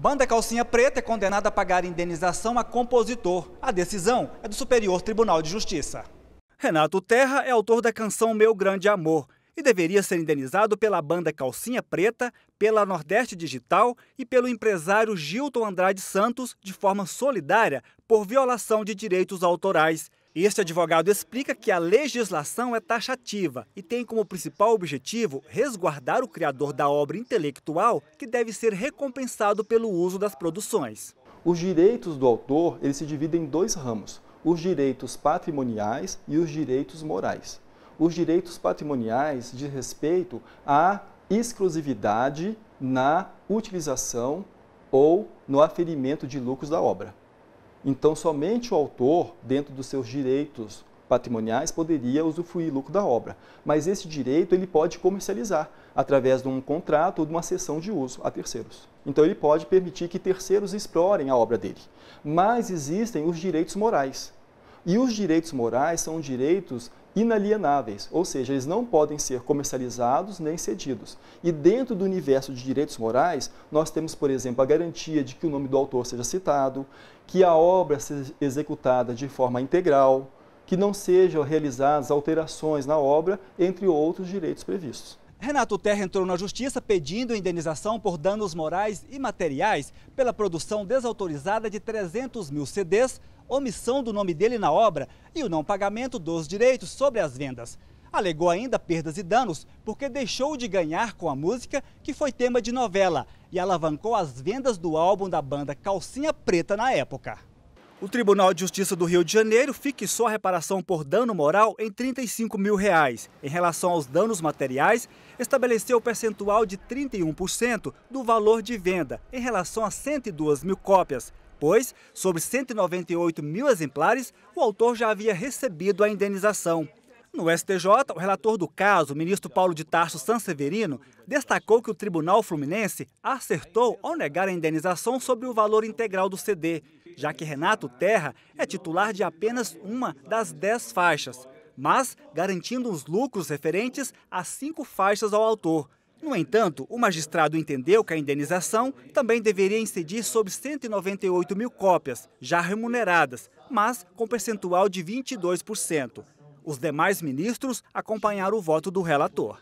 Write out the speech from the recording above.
Banda Calcinha Preta é condenada a pagar indenização a compositor. A decisão é do Superior Tribunal de Justiça. Renato Terra é autor da canção Meu Grande Amor e deveria ser indenizado pela banda Calcinha Preta, pela Nordeste Digital e pelo empresário Gilton Andrade Santos de forma solidária por violação de direitos autorais. Este advogado explica que a legislação é taxativa e tem como principal objetivo resguardar o criador da obra intelectual, que deve ser recompensado pelo uso das produções. Os direitos do autor eles se dividem em dois ramos: os direitos patrimoniais e os direitos morais. Os direitos patrimoniais diz respeito à exclusividade na utilização ou no aferimento de lucros da obra. Então, somente o autor, dentro dos seus direitos patrimoniais, poderia usufruir lucro da obra. Mas esse direito ele pode comercializar através de um contrato ou de uma cessão de uso a terceiros. Então, ele pode permitir que terceiros explorem a obra dele. Mas existem os direitos morais. E os direitos morais são direitos inalienáveis, ou seja, eles não podem ser comercializados nem cedidos. E dentro do universo de direitos morais, nós temos, por exemplo, a garantia de que o nome do autor seja citado, que a obra seja executada de forma integral, que não sejam realizadas alterações na obra, entre outros direitos previstos. Renato Terra entrou na justiça pedindo indenização por danos morais e materiais pela produção desautorizada de 300 mil CDs, omissão do nome dele na obra e o não pagamento dos direitos sobre as vendas. Alegou ainda perdas e danos porque deixou de ganhar com a música que foi tema de novela e alavancou as vendas do álbum da banda Calcinha Preta na época. O Tribunal de Justiça do Rio de Janeiro fixou a reparação por dano moral em R$ 35 mil. Reais. Em relação aos danos materiais, estabeleceu o percentual de 31% do valor de venda em relação a 102 mil cópias, pois, sobre 198 mil exemplares, o autor já havia recebido a indenização. No STJ, o relator do caso, o ministro Paulo de Tarso Sanseverino, destacou que o Tribunal Fluminense acertou ao negar a indenização sobre o valor integral do CD, já que Renato Terra é titular de apenas uma das dez faixas, mas garantindo os lucros referentes a cinco faixas ao autor. No entanto, o magistrado entendeu que a indenização também deveria incidir sobre 198 mil cópias, já remuneradas, mas com percentual de 22%. Os demais ministros acompanharam o voto do relator.